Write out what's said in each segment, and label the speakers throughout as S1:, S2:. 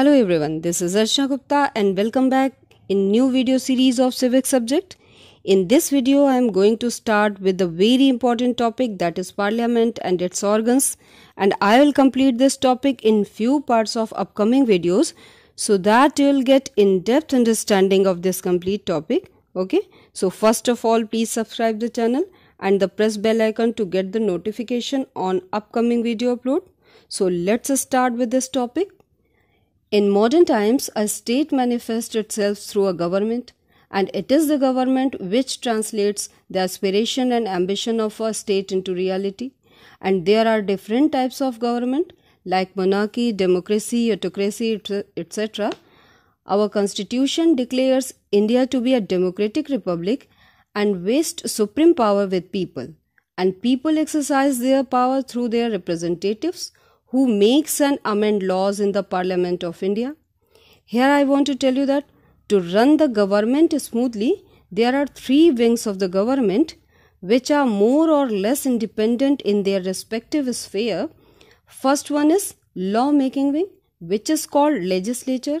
S1: Hello everyone, this is Arsha Gupta and welcome back in new video series of civic subject. In this video, I am going to start with a very important topic that is parliament and its organs and I will complete this topic in few parts of upcoming videos so that you will get in-depth understanding of this complete topic. Okay, so first of all, please subscribe the channel and the press bell icon to get the notification on upcoming video upload. So let's start with this topic. In modern times, a state manifests itself through a government, and it is the government which translates the aspiration and ambition of a state into reality. And there are different types of government like monarchy, democracy, autocracy, etc. Our constitution declares India to be a democratic republic and vests supreme power with people, and people exercise their power through their representatives who makes and amend laws in the Parliament of India. Here I want to tell you that to run the government smoothly, there are three wings of the government which are more or less independent in their respective sphere. First one is law making wing, which is called legislature.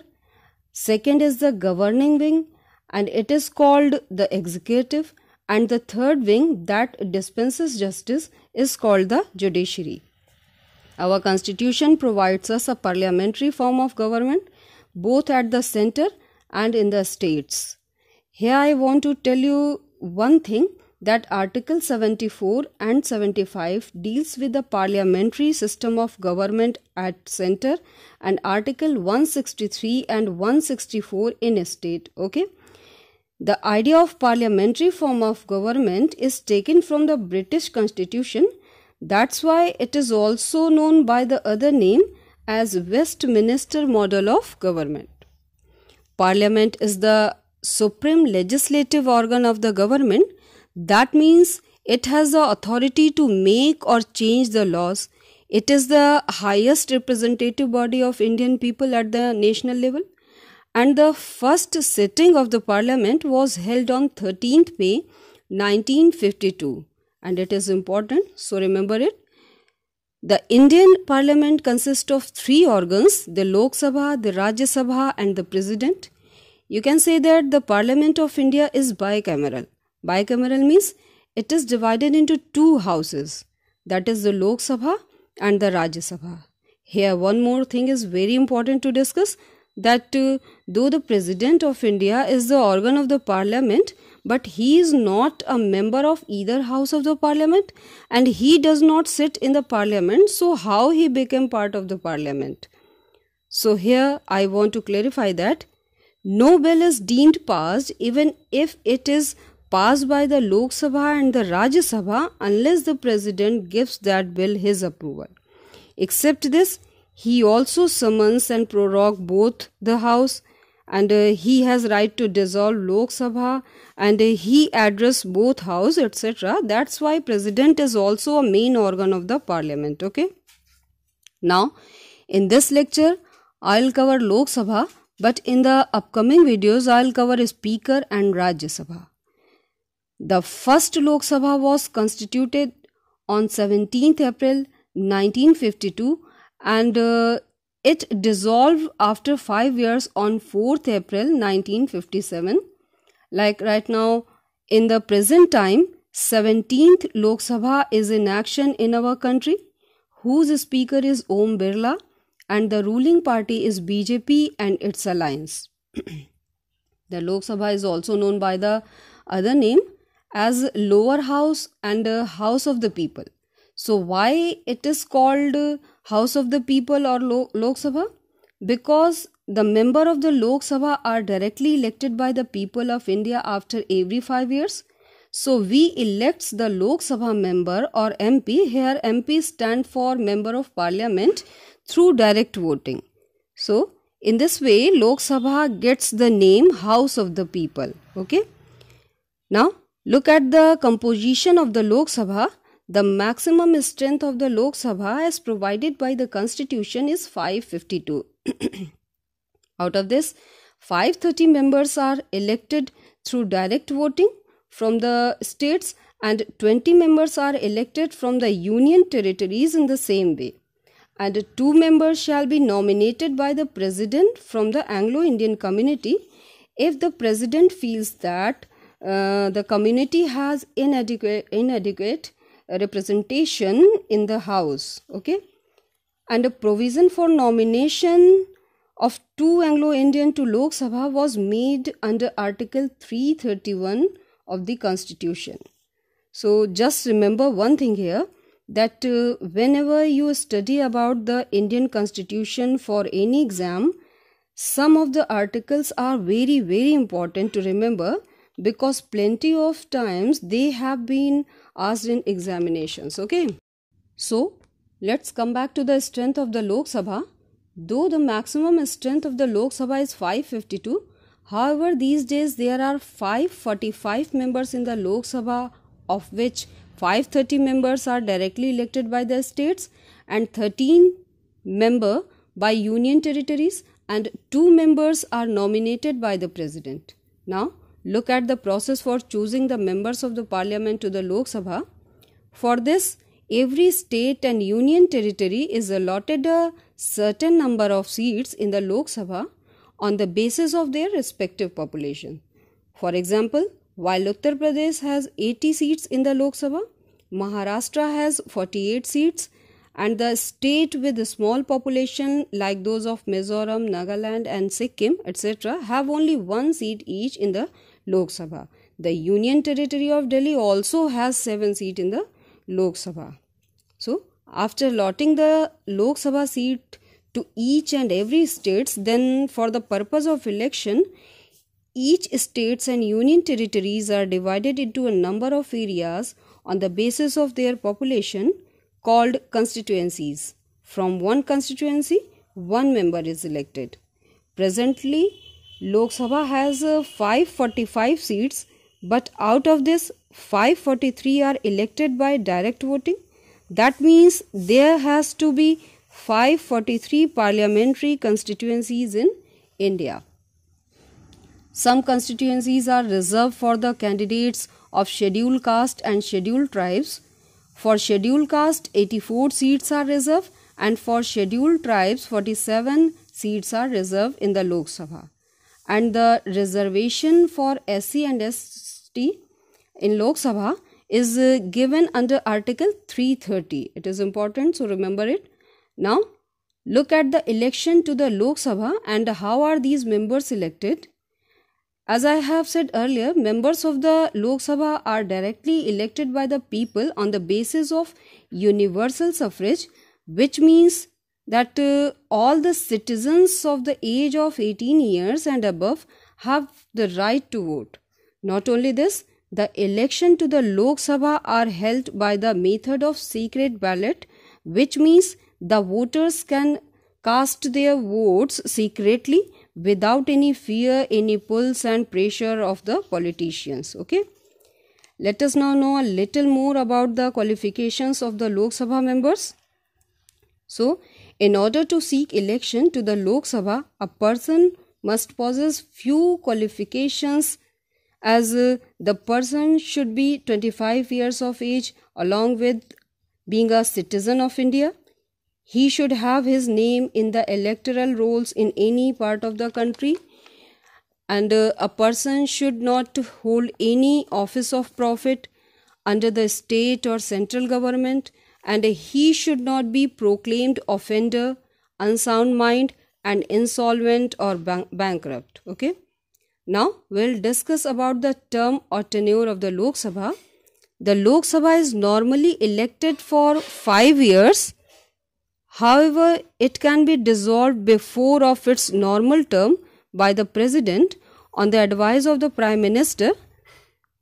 S1: Second is the governing wing, and it is called the executive. And the third wing that dispenses justice is called the judiciary. Our constitution provides us a parliamentary form of government both at the center and in the states. Here I want to tell you one thing that article 74 and 75 deals with the parliamentary system of government at center and article 163 and 164 in a state okay the idea of parliamentary form of government is taken from the british constitution that's why it is also known by the other name as Westminster model of government. Parliament is the supreme legislative organ of the government. That means it has the authority to make or change the laws. It is the highest representative body of Indian people at the national level. And the first sitting of the parliament was held on 13th May 1952 and it is important so remember it the indian parliament consists of three organs the lok sabha the rajya sabha and the president you can say that the parliament of india is bicameral bicameral means it is divided into two houses that is the lok sabha and the rajya sabha here one more thing is very important to discuss that uh, though the President of India is the organ of the Parliament, but he is not a member of either house of the Parliament and he does not sit in the Parliament, so how he became part of the Parliament? So here I want to clarify that no bill is deemed passed even if it is passed by the Lok Sabha and the Rajya Sabha unless the President gives that bill his approval. Except this, he also summons and prorogues both the House and uh, he has right to dissolve Lok Sabha and uh, he address both house etc. That's why president is also a main organ of the parliament. Okay. Now in this lecture I'll cover Lok Sabha but in the upcoming videos I'll cover Speaker and Rajya Sabha. The first Lok Sabha was constituted on 17th April 1952 and uh, it dissolved after 5 years on 4th April 1957. Like right now, in the present time, 17th Lok Sabha is in action in our country, whose speaker is Om Birla, and the ruling party is BJP and its alliance. the Lok Sabha is also known by the other name as Lower House and uh, House of the People. So, why it is called uh, House of the People or Lok Sabha? Because the member of the Lok Sabha are directly elected by the people of India after every 5 years. So we elects the Lok Sabha member or MP. Here MP stand for member of parliament through direct voting. So in this way Lok Sabha gets the name House of the People. Okay. Now look at the composition of the Lok Sabha. The maximum strength of the Lok Sabha as provided by the constitution is 552. Out of this, 530 members are elected through direct voting from the states and 20 members are elected from the union territories in the same way. And two members shall be nominated by the president from the Anglo Indian community if the president feels that uh, the community has inadequate, inadequate representation in the house okay and a provision for nomination of two anglo-indian to lok sabha was made under article 331 of the constitution so just remember one thing here that uh, whenever you study about the indian constitution for any exam some of the articles are very very important to remember because plenty of times they have been asked in examinations. Okay. So, let's come back to the strength of the Lok Sabha. Though the maximum strength of the Lok Sabha is 552, however, these days there are 545 members in the Lok Sabha, of which 530 members are directly elected by the states and 13 member by union territories and 2 members are nominated by the president. Now, look at the process for choosing the members of the parliament to the Lok Sabha. For this, every state and union territory is allotted a certain number of seats in the Lok Sabha on the basis of their respective population. For example, while Uttar Pradesh has 80 seats in the Lok Sabha, Maharashtra has 48 seats, and the state with a small population like those of Mizoram, Nagaland, and Sikkim, etc., have only one seat each in the Lok Sabha. The Union Territory of Delhi also has 7 seats in the Lok Sabha. So, after allotting the Lok Sabha seat to each and every states, then for the purpose of election, each states and union territories are divided into a number of areas on the basis of their population called constituencies. From one constituency, one member is elected. Presently, Lok Sabha has uh, 545 seats, but out of this, 543 are elected by direct voting. That means there has to be 543 parliamentary constituencies in India. Some constituencies are reserved for the candidates of scheduled caste and scheduled tribes. For scheduled caste, 84 seats are reserved and for scheduled tribes, 47 seats are reserved in the Lok Sabha and the reservation for SC and ST in Lok Sabha is uh, given under Article 330. It is important, so remember it. Now, look at the election to the Lok Sabha and how are these members elected? As I have said earlier, members of the Lok Sabha are directly elected by the people on the basis of universal suffrage, which means that uh, all the citizens of the age of 18 years and above have the right to vote. Not only this, the election to the Lok Sabha are held by the method of secret ballot, which means the voters can cast their votes secretly without any fear, any pulls and pressure of the politicians. Okay. Let us now know a little more about the qualifications of the Lok Sabha members. So, in order to seek election to the Lok Sabha, a person must possess few qualifications as uh, the person should be 25 years of age along with being a citizen of India. He should have his name in the electoral rolls in any part of the country. And uh, a person should not hold any office of profit under the state or central government and he should not be proclaimed offender, unsound mind, and insolvent or bankrupt. Okay. Now we'll discuss about the term or tenure of the Lok Sabha. The Lok Sabha is normally elected for five years. However, it can be dissolved before of its normal term by the President on the advice of the Prime Minister.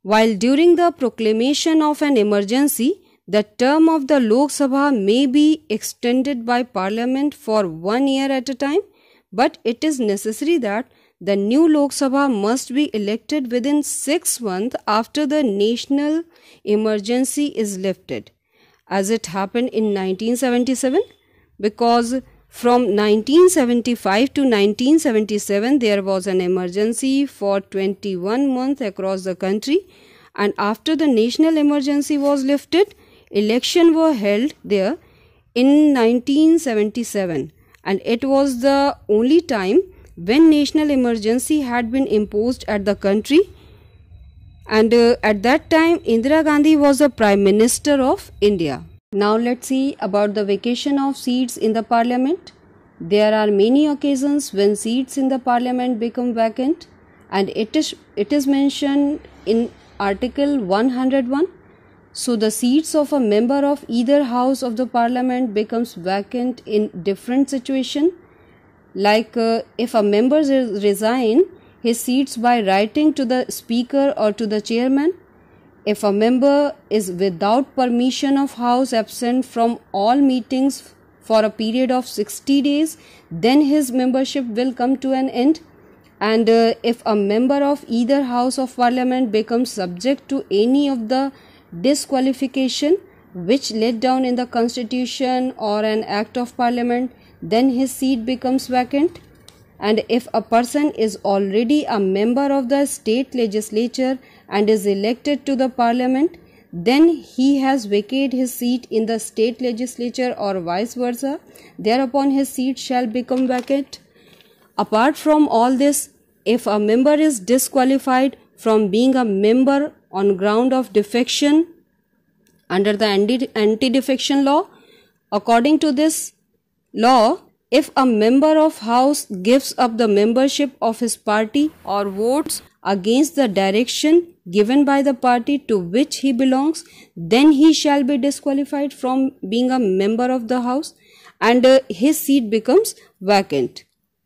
S1: While during the proclamation of an emergency, the term of the Lok Sabha may be extended by Parliament for one year at a time, but it is necessary that the new Lok Sabha must be elected within six months after the national emergency is lifted, as it happened in 1977, because from 1975 to 1977 there was an emergency for 21 months across the country and after the national emergency was lifted election were held there in 1977 and it was the only time when national emergency had been imposed at the country and uh, at that time Indira Gandhi was the Prime Minister of India. Now let's see about the vacation of seats in the parliament. There are many occasions when seats in the parliament become vacant and it is, it is mentioned in article 101 so the seats of a member of either house of the parliament becomes vacant in different situation. Like uh, if a member resign his seats by writing to the speaker or to the chairman. If a member is without permission of house absent from all meetings for a period of 60 days, then his membership will come to an end and uh, if a member of either house of parliament becomes subject to any of the disqualification which laid down in the constitution or an act of parliament then his seat becomes vacant and if a person is already a member of the state legislature and is elected to the parliament then he has vacated his seat in the state legislature or vice versa thereupon his seat shall become vacant apart from all this if a member is disqualified from being a member on ground of defection under the anti-defection law. According to this law, if a member of house gives up the membership of his party or votes against the direction given by the party to which he belongs, then he shall be disqualified from being a member of the house and uh, his seat becomes vacant.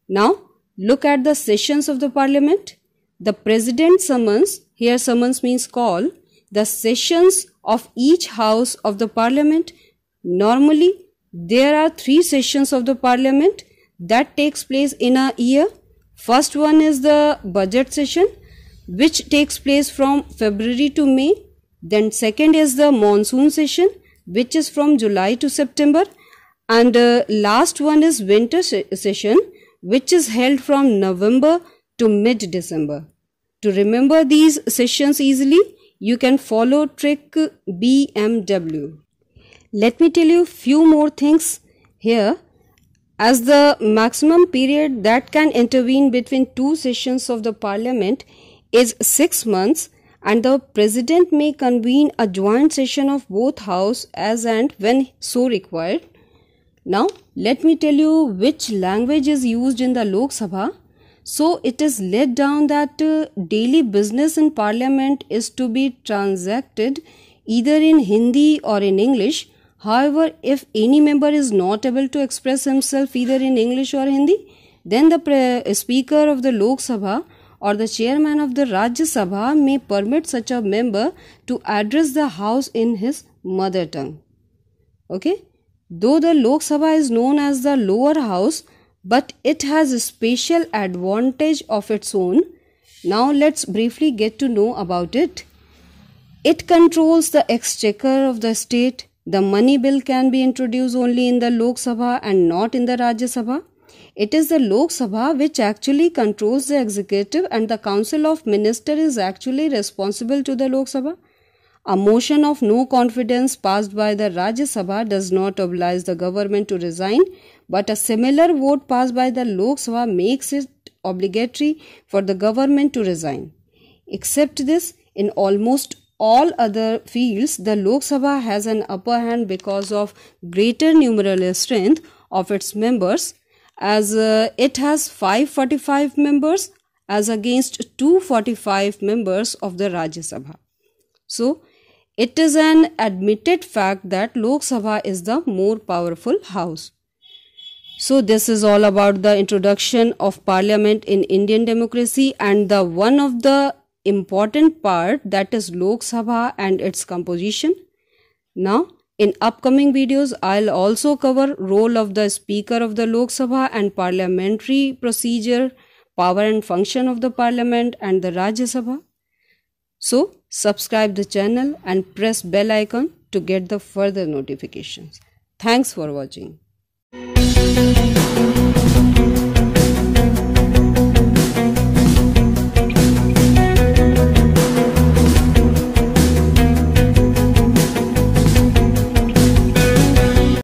S1: Now, look at the sessions of the parliament. The president summons here summons means call, the sessions of each house of the parliament. Normally, there are three sessions of the parliament that takes place in a year. First one is the budget session, which takes place from February to May. Then second is the monsoon session, which is from July to September. And uh, last one is winter se session, which is held from November to mid-December. To remember these sessions easily, you can follow trick BMW. Let me tell you few more things here as the maximum period that can intervene between two sessions of the parliament is 6 months and the president may convene a joint session of both house as and when so required. Now let me tell you which language is used in the Lok Sabha so it is laid down that uh, daily business in parliament is to be transacted either in Hindi or in English. However, if any member is not able to express himself either in English or Hindi, then the uh, speaker of the Lok Sabha or the chairman of the Rajya Sabha may permit such a member to address the house in his mother tongue. Okay? Though the Lok Sabha is known as the lower house, but it has a special advantage of its own. Now let's briefly get to know about it. It controls the exchequer of the state. The money bill can be introduced only in the Lok Sabha and not in the Rajya Sabha. It is the Lok Sabha which actually controls the executive and the Council of Ministers is actually responsible to the Lok Sabha. A motion of no confidence passed by the Rajya Sabha does not oblige the government to resign but a similar vote passed by the Lok Sabha makes it obligatory for the government to resign. Except this, in almost all other fields, the Lok Sabha has an upper hand because of greater numeral strength of its members, as uh, it has 545 members as against 245 members of the Rajya Sabha. So, it is an admitted fact that Lok Sabha is the more powerful house. So this is all about the introduction of parliament in Indian democracy and the one of the important part that is Lok Sabha and its composition. Now in upcoming videos I'll also cover role of the speaker of the Lok Sabha and parliamentary procedure, power and function of the parliament and the Rajya Sabha. So subscribe the channel and press bell icon to get the further notifications. Thanks for watching. Thank you.